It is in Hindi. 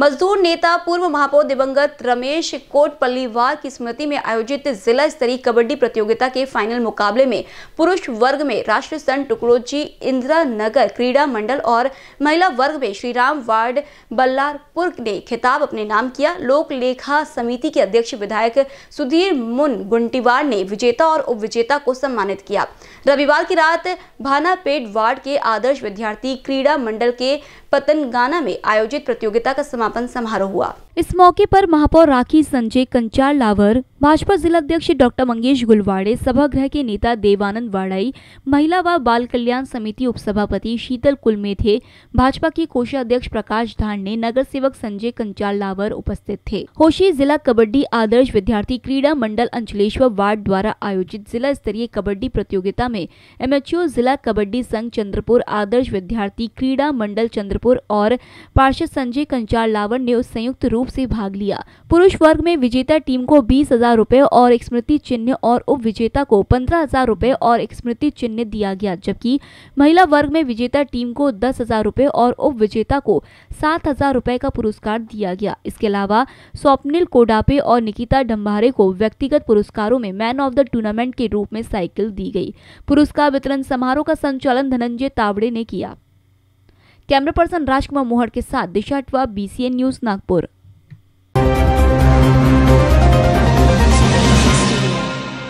मजदूर नेता पूर्व महापौर दिवंगत रमेश कोटपल्लीवार की स्मृति में आयोजित जिला स्तरीय कबड्डी प्रतियोगिता के फाइनल मुकाबले में पुरुष वर्ग में राष्ट्रीय संत टुकड़ोजी इंदिरा नगर क्रीड़ा मंडल और महिला वर्ग में श्रीराम वार्ड बल्लारपुर ने खिताब अपने नाम किया लोक लेखा समिति के अध्यक्ष विधायक सुधीर मुन गुंटीवार ने विजेता और उप को सम्मानित किया रविवार की रात भानापेट वार्ड के आदर्श विद्यार्थी क्रीड़ा मंडल के पतनगाना में आयोजित प्रतियोगिता का समापन समापन समारोह हुआ इस मौके पर महापौर राखी संजय कंचार लावर भाजपा जिला अध्यक्ष डॉक्टर मंगेश गुलवाड़े सभागृह के नेता देवानंद वाड़ाई महिला व बाल कल्याण समिति उपसभापति शीतल कुलमे थे भाजपा के कोषाध्यक्ष प्रकाश धारणे नगर सेवक संजय कंचार लावर उपस्थित थे होशी जिला कबड्डी आदर्श विद्यार्थी क्रीड़ा मंडल अंचलेश्वर वार्ड द्वारा आयोजित जिला स्तरीय कबड्डी प्रतियोगिता में एम जिला कबड्डी संघ चंद्रपुर आदर्श विद्यार्थी क्रीड़ा मंडल चंद्रपुर और पार्षद संजय कंचार दिलावर ने संयुक्त रूप से भाग लिया पुरुष वर्ग में विजेता टीम को बीस हजार रूपए और स्मृति चिन्ह और उप विजेता को पंद्रह हजार रूपए और स्मृति चिन्ह दिया गया जबकि महिला वर्ग में विजेता टीम को दस हजार रूपए और उप विजेता को सात हजार रूपए का पुरस्कार दिया गया इसके अलावा स्वप्निल कोडापे और निकिता डम्बारे को व्यक्तिगत पुरस्कारों में मैन ऑफ द टूर्नामेंट के रूप में साइकिल दी गई पुरस्कार वितरण समारोह का संचालन धनंजय तावड़े ने किया कैमरा पर्सन राजकुमार मोहड़ के साथ दिशा अटवा बीसीएन न्यूज नागपुर